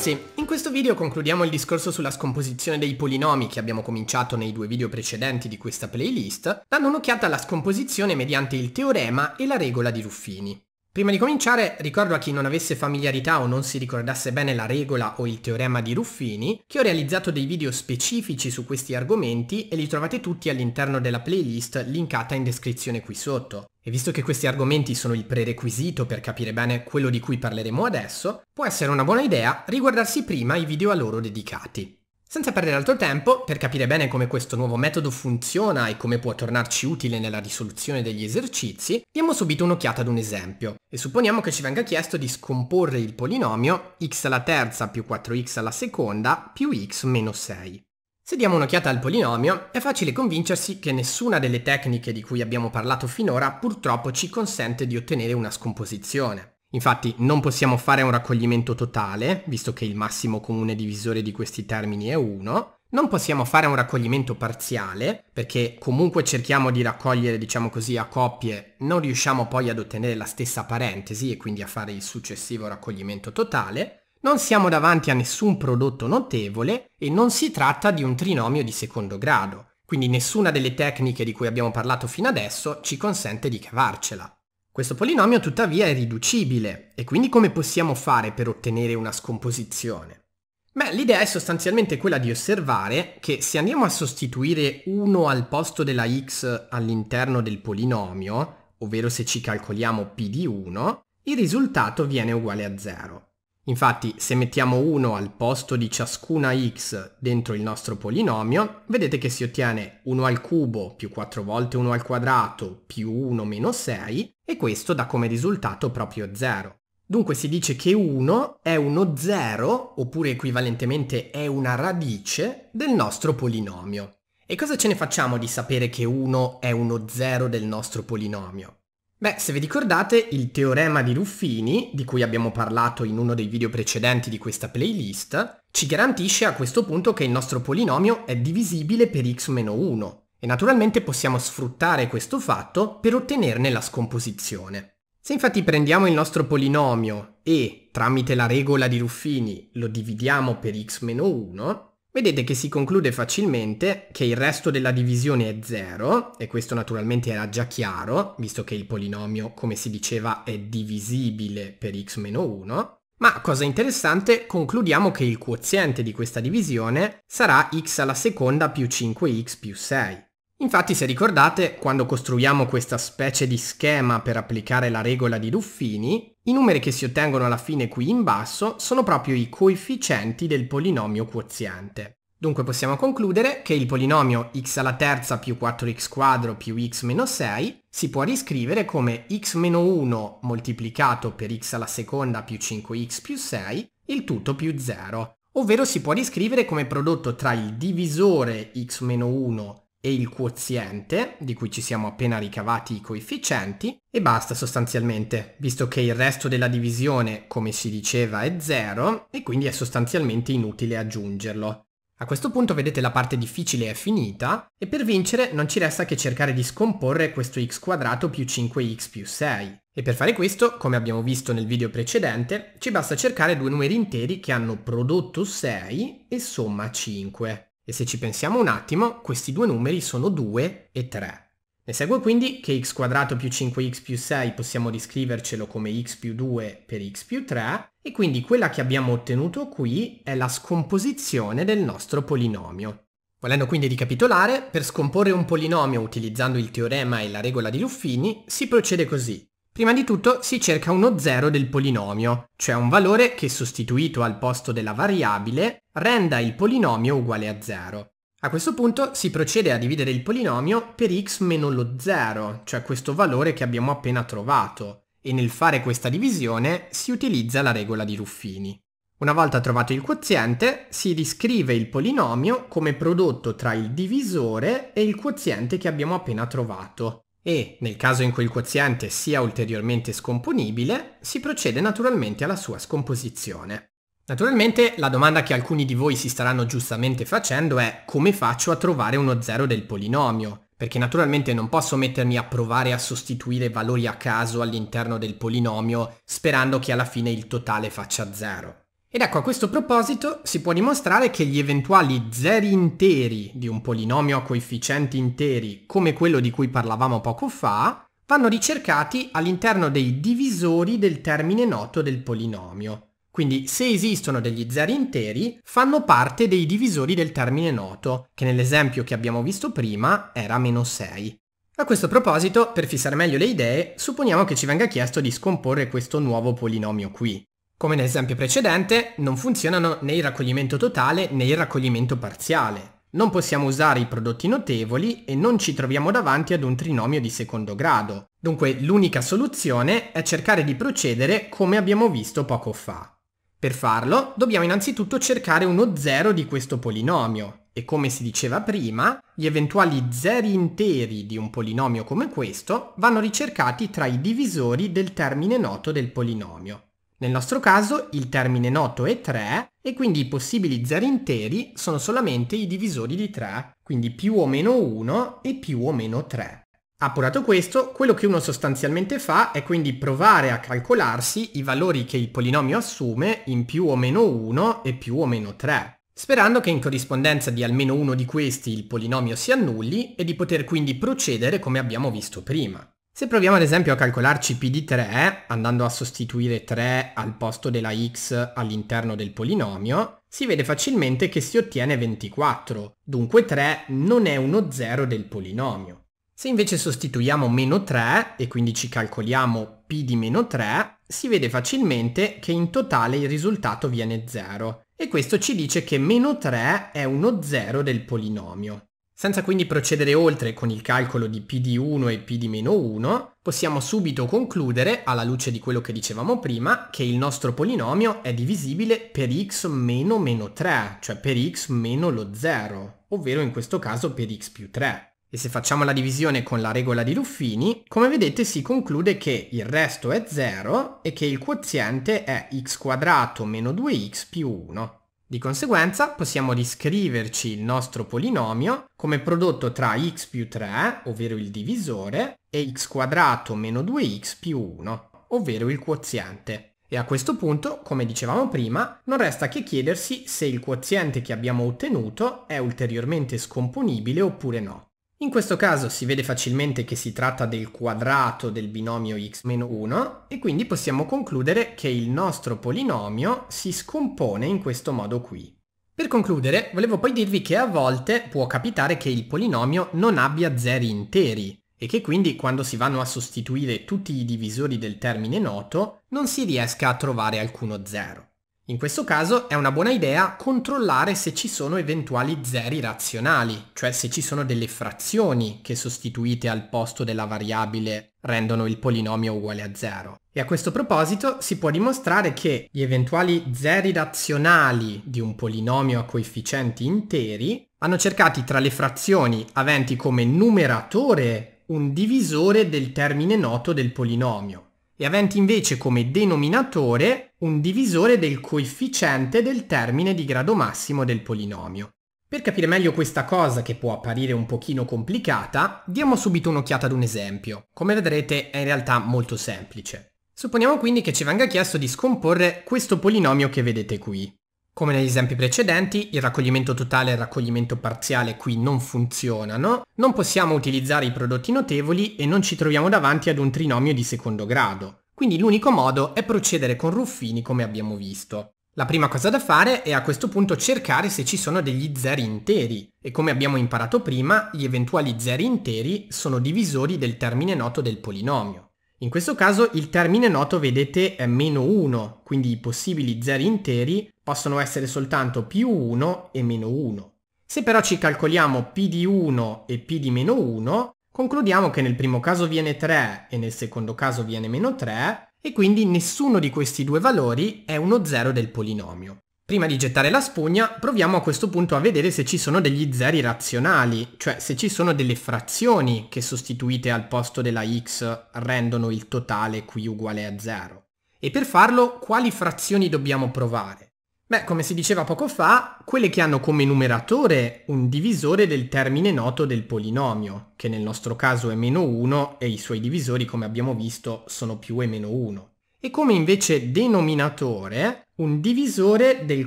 ragazzi, in questo video concludiamo il discorso sulla scomposizione dei polinomi che abbiamo cominciato nei due video precedenti di questa playlist, dando un'occhiata alla scomposizione mediante il teorema e la regola di Ruffini. Prima di cominciare, ricordo a chi non avesse familiarità o non si ricordasse bene la regola o il teorema di Ruffini, che ho realizzato dei video specifici su questi argomenti e li trovate tutti all'interno della playlist linkata in descrizione qui sotto. E visto che questi argomenti sono il prerequisito per capire bene quello di cui parleremo adesso, può essere una buona idea riguardarsi prima i video a loro dedicati. Senza perdere altro tempo, per capire bene come questo nuovo metodo funziona e come può tornarci utile nella risoluzione degli esercizi, diamo subito un'occhiata ad un esempio e supponiamo che ci venga chiesto di scomporre il polinomio x alla terza più 4x alla seconda più x meno 6. Se diamo un'occhiata al polinomio, è facile convincersi che nessuna delle tecniche di cui abbiamo parlato finora purtroppo ci consente di ottenere una scomposizione. Infatti non possiamo fare un raccoglimento totale, visto che il massimo comune divisore di questi termini è 1, non possiamo fare un raccoglimento parziale, perché comunque cerchiamo di raccogliere, diciamo così, a coppie, non riusciamo poi ad ottenere la stessa parentesi e quindi a fare il successivo raccoglimento totale, non siamo davanti a nessun prodotto notevole e non si tratta di un trinomio di secondo grado, quindi nessuna delle tecniche di cui abbiamo parlato fino adesso ci consente di cavarcela. Questo polinomio tuttavia è riducibile e quindi come possiamo fare per ottenere una scomposizione? Beh, l'idea è sostanzialmente quella di osservare che se andiamo a sostituire 1 al posto della x all'interno del polinomio, ovvero se ci calcoliamo p di 1, il risultato viene uguale a 0. Infatti se mettiamo 1 al posto di ciascuna x dentro il nostro polinomio, vedete che si ottiene 1 al cubo più 4 volte 1 al quadrato più 1 meno 6 e questo dà come risultato proprio 0. Dunque si dice che 1 è uno 0, oppure equivalentemente è una radice, del nostro polinomio. E cosa ce ne facciamo di sapere che 1 è uno 0 del nostro polinomio? Beh, se vi ricordate, il teorema di Ruffini, di cui abbiamo parlato in uno dei video precedenti di questa playlist, ci garantisce a questo punto che il nostro polinomio è divisibile per x-1 e naturalmente possiamo sfruttare questo fatto per ottenerne la scomposizione. Se infatti prendiamo il nostro polinomio e, tramite la regola di Ruffini, lo dividiamo per x-1, Vedete che si conclude facilmente che il resto della divisione è 0, e questo naturalmente era già chiaro, visto che il polinomio, come si diceva, è divisibile per x-1, ma cosa interessante, concludiamo che il quoziente di questa divisione sarà x alla seconda più 5x più 6. Infatti se ricordate, quando costruiamo questa specie di schema per applicare la regola di Ruffini, i numeri che si ottengono alla fine qui in basso sono proprio i coefficienti del polinomio quoziente. Dunque possiamo concludere che il polinomio x alla terza più 4x quadro più x meno 6 si può riscrivere come x meno 1 moltiplicato per x alla seconda più 5x più 6, il tutto più 0, ovvero si può riscrivere come prodotto tra il divisore x meno 1 e il quoziente, di cui ci siamo appena ricavati i coefficienti, e basta sostanzialmente, visto che il resto della divisione, come si diceva, è 0 e quindi è sostanzialmente inutile aggiungerlo. A questo punto vedete la parte difficile è finita e per vincere non ci resta che cercare di scomporre questo x quadrato più 5x più 6. E per fare questo, come abbiamo visto nel video precedente, ci basta cercare due numeri interi che hanno prodotto 6 e somma 5. E se ci pensiamo un attimo, questi due numeri sono 2 e 3. Ne segue quindi che x quadrato più 5x più 6 possiamo riscrivercelo come x più 2 per x più 3 e quindi quella che abbiamo ottenuto qui è la scomposizione del nostro polinomio. Volendo quindi ricapitolare, per scomporre un polinomio utilizzando il teorema e la regola di Ruffini si procede così. Prima di tutto si cerca uno zero del polinomio, cioè un valore che sostituito al posto della variabile renda il polinomio uguale a 0. A questo punto si procede a dividere il polinomio per x meno lo 0, cioè questo valore che abbiamo appena trovato, e nel fare questa divisione si utilizza la regola di Ruffini. Una volta trovato il quoziente, si riscrive il polinomio come prodotto tra il divisore e il quoziente che abbiamo appena trovato, e, nel caso in cui il quoziente sia ulteriormente scomponibile, si procede naturalmente alla sua scomposizione. Naturalmente la domanda che alcuni di voi si staranno giustamente facendo è come faccio a trovare uno zero del polinomio? Perché naturalmente non posso mettermi a provare a sostituire valori a caso all'interno del polinomio sperando che alla fine il totale faccia zero. Ed ecco, a questo proposito si può dimostrare che gli eventuali zeri interi di un polinomio a coefficienti interi, come quello di cui parlavamo poco fa, vanno ricercati all'interno dei divisori del termine noto del polinomio. Quindi se esistono degli zeri interi, fanno parte dei divisori del termine noto, che nell'esempio che abbiamo visto prima era meno 6. A questo proposito, per fissare meglio le idee, supponiamo che ci venga chiesto di scomporre questo nuovo polinomio qui. Come nell'esempio precedente, non funzionano né il raccoglimento totale né il raccoglimento parziale. Non possiamo usare i prodotti notevoli e non ci troviamo davanti ad un trinomio di secondo grado. Dunque l'unica soluzione è cercare di procedere come abbiamo visto poco fa. Per farlo dobbiamo innanzitutto cercare uno zero di questo polinomio e come si diceva prima, gli eventuali zeri interi di un polinomio come questo vanno ricercati tra i divisori del termine noto del polinomio. Nel nostro caso il termine noto è 3 e quindi i possibili zeri interi sono solamente i divisori di 3, quindi più o meno 1 e più o meno 3. Appurato questo, quello che uno sostanzialmente fa è quindi provare a calcolarsi i valori che il polinomio assume in più o meno 1 e più o meno 3, sperando che in corrispondenza di almeno uno di questi il polinomio si annulli e di poter quindi procedere come abbiamo visto prima. Se proviamo ad esempio a calcolarci p di 3, andando a sostituire 3 al posto della x all'interno del polinomio, si vede facilmente che si ottiene 24, dunque 3 non è uno 0 del polinomio. Se invece sostituiamo meno 3 e quindi ci calcoliamo p di meno 3, si vede facilmente che in totale il risultato viene 0 e questo ci dice che meno 3 è uno 0 del polinomio. Senza quindi procedere oltre con il calcolo di p di 1 e p di meno 1, possiamo subito concludere, alla luce di quello che dicevamo prima, che il nostro polinomio è divisibile per x meno meno 3, cioè per x meno lo 0, ovvero in questo caso per x più 3. E se facciamo la divisione con la regola di Ruffini, come vedete si conclude che il resto è 0 e che il quoziente è x quadrato meno 2x più 1. Di conseguenza possiamo riscriverci il nostro polinomio come prodotto tra x più 3, ovvero il divisore, e x quadrato meno 2x più 1, ovvero il quoziente. E a questo punto, come dicevamo prima, non resta che chiedersi se il quoziente che abbiamo ottenuto è ulteriormente scomponibile oppure no. In questo caso si vede facilmente che si tratta del quadrato del binomio x-1 e quindi possiamo concludere che il nostro polinomio si scompone in questo modo qui. Per concludere, volevo poi dirvi che a volte può capitare che il polinomio non abbia zeri interi e che quindi quando si vanno a sostituire tutti i divisori del termine noto non si riesca a trovare alcuno zero. In questo caso è una buona idea controllare se ci sono eventuali zeri razionali, cioè se ci sono delle frazioni che sostituite al posto della variabile rendono il polinomio uguale a zero. E a questo proposito si può dimostrare che gli eventuali zeri razionali di un polinomio a coefficienti interi hanno cercati tra le frazioni aventi come numeratore un divisore del termine noto del polinomio e aventi invece come denominatore un divisore del coefficiente del termine di grado massimo del polinomio. Per capire meglio questa cosa, che può apparire un pochino complicata, diamo subito un'occhiata ad un esempio. Come vedrete è in realtà molto semplice. Supponiamo quindi che ci venga chiesto di scomporre questo polinomio che vedete qui. Come negli esempi precedenti, il raccoglimento totale e il raccoglimento parziale qui non funzionano, non possiamo utilizzare i prodotti notevoli e non ci troviamo davanti ad un trinomio di secondo grado. Quindi l'unico modo è procedere con Ruffini come abbiamo visto. La prima cosa da fare è a questo punto cercare se ci sono degli zeri interi e come abbiamo imparato prima gli eventuali zeri interi sono divisori del termine noto del polinomio. In questo caso il termine noto vedete è meno 1, quindi i possibili zeri interi possono essere soltanto più 1 e meno 1. Se però ci calcoliamo p di 1 e p di meno 1 Concludiamo che nel primo caso viene 3 e nel secondo caso viene meno 3 e quindi nessuno di questi due valori è uno 0 del polinomio. Prima di gettare la spugna proviamo a questo punto a vedere se ci sono degli zeri razionali, cioè se ci sono delle frazioni che sostituite al posto della x rendono il totale qui uguale a 0. E per farlo quali frazioni dobbiamo provare? Beh, come si diceva poco fa, quelle che hanno come numeratore un divisore del termine noto del polinomio, che nel nostro caso è meno 1 e i suoi divisori, come abbiamo visto, sono più e meno 1. E come invece denominatore, un divisore del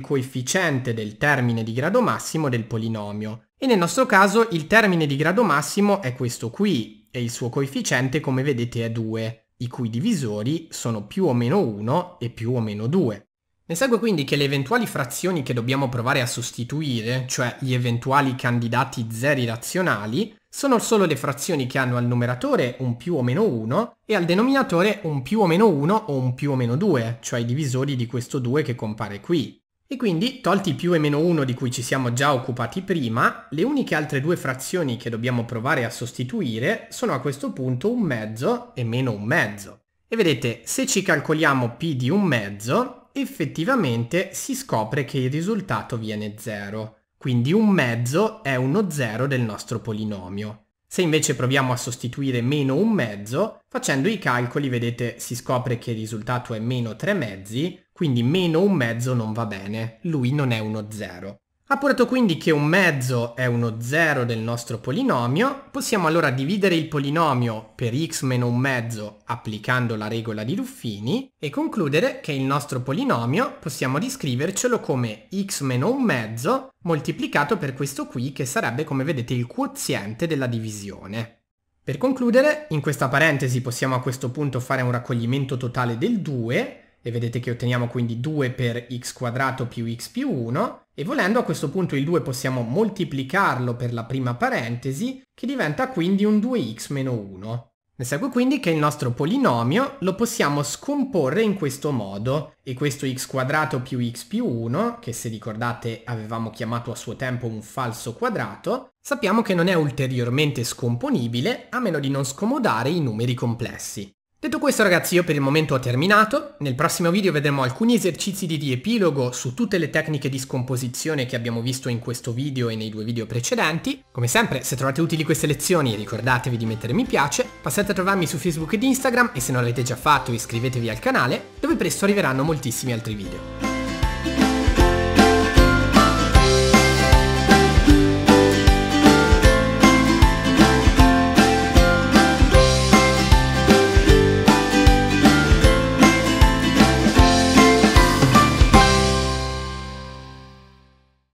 coefficiente del termine di grado massimo del polinomio. E nel nostro caso il termine di grado massimo è questo qui, e il suo coefficiente, come vedete, è 2, i cui divisori sono più o meno 1 e più o meno 2. Ne segue quindi che le eventuali frazioni che dobbiamo provare a sostituire, cioè gli eventuali candidati zeri razionali, sono solo le frazioni che hanno al numeratore un più o meno 1 e al denominatore un più o meno 1 o un più o meno 2, cioè i divisori di questo 2 che compare qui. E quindi, tolti più e meno 1 di cui ci siamo già occupati prima, le uniche altre due frazioni che dobbiamo provare a sostituire sono a questo punto un mezzo e meno un mezzo. E vedete, se ci calcoliamo p di un mezzo, effettivamente si scopre che il risultato viene 0, quindi un mezzo è uno 0 del nostro polinomio. Se invece proviamo a sostituire meno un mezzo, facendo i calcoli vedete si scopre che il risultato è meno 3 mezzi, quindi meno un mezzo non va bene, lui non è uno 0. Appurato quindi che un mezzo è uno 0 del nostro polinomio, possiamo allora dividere il polinomio per x meno un mezzo applicando la regola di Ruffini e concludere che il nostro polinomio possiamo descrivercelo come x meno un mezzo moltiplicato per questo qui che sarebbe come vedete il quoziente della divisione. Per concludere, in questa parentesi possiamo a questo punto fare un raccoglimento totale del 2 e vedete che otteniamo quindi 2 per x quadrato più x più 1 e volendo a questo punto il 2 possiamo moltiplicarlo per la prima parentesi che diventa quindi un 2x meno 1. Ne segue quindi che il nostro polinomio lo possiamo scomporre in questo modo e questo x quadrato più x più 1, che se ricordate avevamo chiamato a suo tempo un falso quadrato, sappiamo che non è ulteriormente scomponibile a meno di non scomodare i numeri complessi. Detto questo ragazzi io per il momento ho terminato, nel prossimo video vedremo alcuni esercizi di riepilogo su tutte le tecniche di scomposizione che abbiamo visto in questo video e nei due video precedenti. Come sempre se trovate utili queste lezioni ricordatevi di mettere mi piace, passate a trovarmi su Facebook ed Instagram e se non l'avete già fatto iscrivetevi al canale dove presto arriveranno moltissimi altri video.